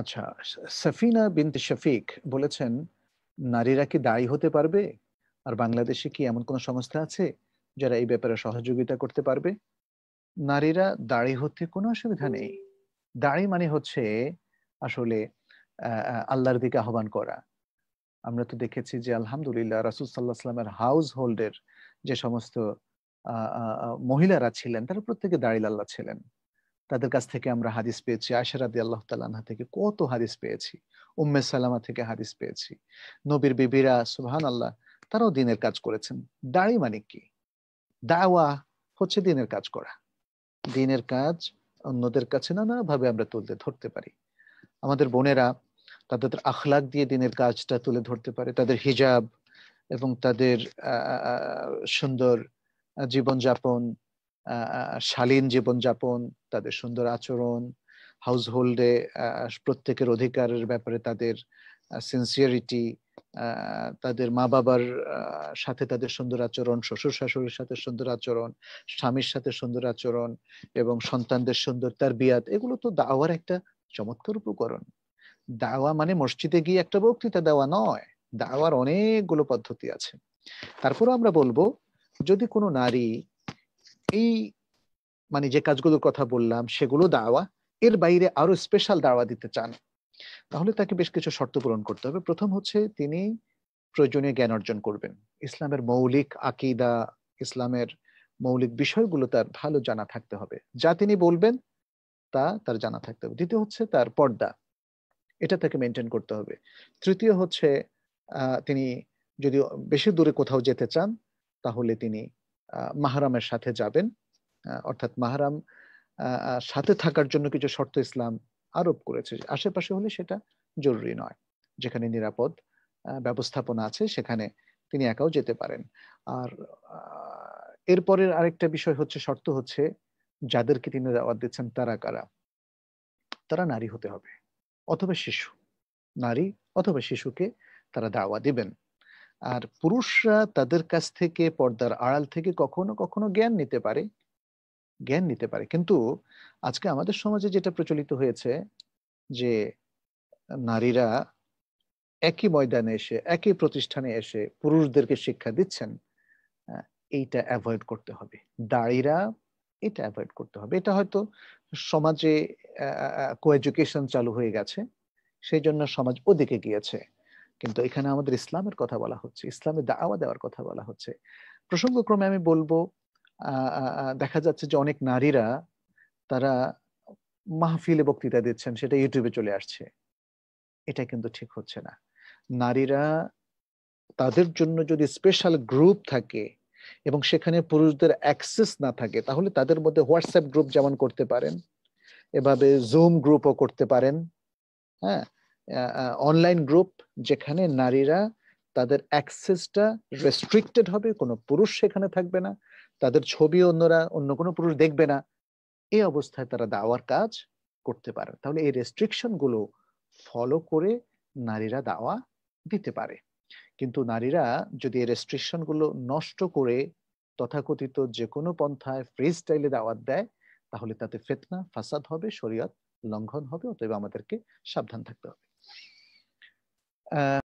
আচ্ছা সাফিনা বিনতে শফিক বলেছেন নারীরা কি দায়ী হতে পারবে আর বাংলাদেশে কি এমন কোন সংস্থা আছে যারা এই ব্যাপারে সহযোগিতা করতে পারবে নারীরা দাড়ি হতে কোনো অসুবিধা নেই দাড়ি মানে হচ্ছে আসলে আল্লাহর দিকে আহ্বান করা আমরা তো দেখেছি যে আলহামদুলিল্লাহ রাসুল সাল্লাহ সাল্লামের হাউস হোল্ডের যে সমস্ত মহিলারা ছিলেন তারা প্রত্যেকে দাড়ি আল্লাহ ছিলেন তাদের কাছ থেকে আমরা হাদিস পেয়েছি আশারাদি আল্লাহ তাল্লাহা থেকে কত হাদিস পেয়েছি উম্মে সালামা থেকে হাদিস পেয়েছি নবীর বিবিরা সুহান আল্লাহ তারাও দিনের কাজ করেছেন দাড়ি মানে কি দাওয়া হচ্ছে দিনের কাজ করা দিনের কাজ অন্যদের কাছে নানাভাবে আমরা তুলতে ধরতে পারি আমাদের বোনেরা তাদের আখলাক দিয়ে দিনের কাজটা তুলে ধরতে পারে তাদের হিজাব এবং তাদের সুন্দর জীবনযাপন শালীন জীবনযাপন তাদের সুন্দর আচরণ হাউস হোল্ডে প্রত্যেকের অধিকারের ব্যাপারে তাদের সিনসিয়ারিটি তাদের মা বাবার সাথে তাদের সুন্দর আচরণ শ্বশুর শাশুড়ির সাথে সুন্দর আচরণ স্বামীর সাথে সুন্দর আচরণ এবং সন্তানদের সুন্দর তার বিয়াত এগুলো তো দাওয়ার একটা চমৎকার উপকরণ দাওয়া মানে মসজিদে গিয়ে একটা বক্তৃতা দেওয়া নয় দাওয়ার অনেকগুলো পদ্ধতি আছে তারপরে আমরা বলবো যদি কোনো নারী এই মানে যে কাজগুলোর কথা বললাম সেগুলো দাওয়া এর বাইরে আরো স্পেশাল দাওয়া দিতে চান তাহলে তাকে বেশ কিছু শর্ত পূরণ করতে হবে প্রথম হচ্ছে তিনি প্রয়োজনীয় জ্ঞান অর্জন করবেন ইসলামের মৌলিক আকিদা ইসলামের মৌলিক বিষয়গুলো তার ভালো জানা থাকতে হবে যা তিনি বলবেন তা তার জানা থাকতে হবে দ্বিতীয় হচ্ছে তার পর্দা এটা তাকে মেনটেন করতে হবে তৃতীয় হচ্ছে তিনি যদি বেশি দূরে কোথাও যেতে চান তাহলে তিনি মাহারামের সাথে যাবেন অর্থাৎ মাহারাম সাথে থাকার জন্য কিছু শর্ত ইসলাম আরোপ করেছে আশেপাশে হলে সেটা জরুরি নয় যেখানে নিরাপদ ব্যবস্থাপনা আছে সেখানে তিনি একাও যেতে পারেন আর এরপরের আরেকটা বিষয় হচ্ছে শর্ত হচ্ছে যাদেরকে তিনি দাওয়াত দিচ্ছেন তারা কারা তারা নারী হতে হবে অথবা শিশু নারী অথবা শিশুকে তারা দাওয়া দিবেন আর পুরুষরা তাদের কাছ থেকে পর্দার আড়াল থেকে কখনো কখনো জ্ঞান নিতে পারে জ্ঞান নিতে পারে কিন্তু আজকে আমাদের সমাজে যেটা প্রচলিত হয়েছে যে নারীরা একই ময়দানে এসে একই প্রতিষ্ঠানে এসে পুরুষদেরকে শিক্ষা দিচ্ছেন এইটা অ্যাভয়েড করতে হবে দাঁড়িরা এটা অ্যাভয়েড করতে হবে এটা হয়তো সমাজে কো এডুকেশন চালু হয়ে গেছে সেই জন্য সমাজ ওদিকে গিয়েছে কিন্তু এখানে আমাদের ইসলামের কথা বলা হচ্ছে ইসলামে দাওয়া দেওয়ার কথা বলা হচ্ছে প্রসঙ্গক্রমে আমি বলবো দেখা যাচ্ছে যে অনেক নারীরা তারা মাহফিলে বক্তৃতা দিচ্ছেন সেটা ইউটিউবে চলে আসছে এটা কিন্তু ঠিক হচ্ছে না নারীরা তাদের জন্য যদি স্পেশাল গ্রুপ থাকে এবং সেখানে পুরুষদের অ্যাক্সেস না থাকে তাহলে তাদের মধ্যে হোয়াটসঅ্যাপ গ্রুপ যেমন করতে পারেন এভাবে জুম গ্রুপও করতে পারেন হ্যাঁ অনলাইন গ্রুপ যেখানে নারীরা তাদের অ্যাক্সেসটা রেস্ট্রিক্টেড হবে কোনো পুরুষ সেখানে থাকবে না তাদের ছবি অন্যরা অন্য কোনো পুরুষ দেখবে না এই অবস্থায় তারা দাওয়ার কাজ করতে পারে তাহলে এই রেস্ট্রিকশন গুলো ফলো করে নারীরা দাওয়া দিতে পারে কিন্তু নারীরা যদি এই রেস্ট্রিকশন গুলো নষ্ট করে তথাকথিত যে কোনো পন্থায় ফ্রি স্টাইলে দাওয়াত দেয় তাহলে তাতে ফেতনা ফাসাদ হবে শরীয়ত লঙ্ঘন হবে অতএব আমাদেরকে সাবধান থাকতে হবে Uh,